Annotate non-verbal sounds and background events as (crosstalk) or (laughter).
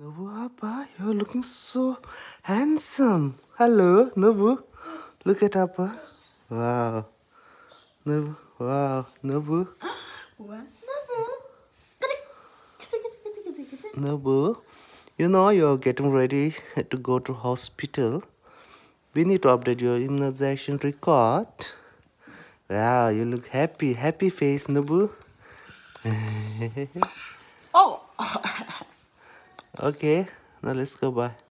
Nubu you're looking so handsome. Hello, Nubu. Look at Appa. Wow. Nubu, wow, Nubu. What? Nubu. Nubu, you know you're getting ready to go to hospital. We need to update your immunization record. Wow, you look happy. Happy face, Nubu. (laughs) oh. Okay, now let's go by.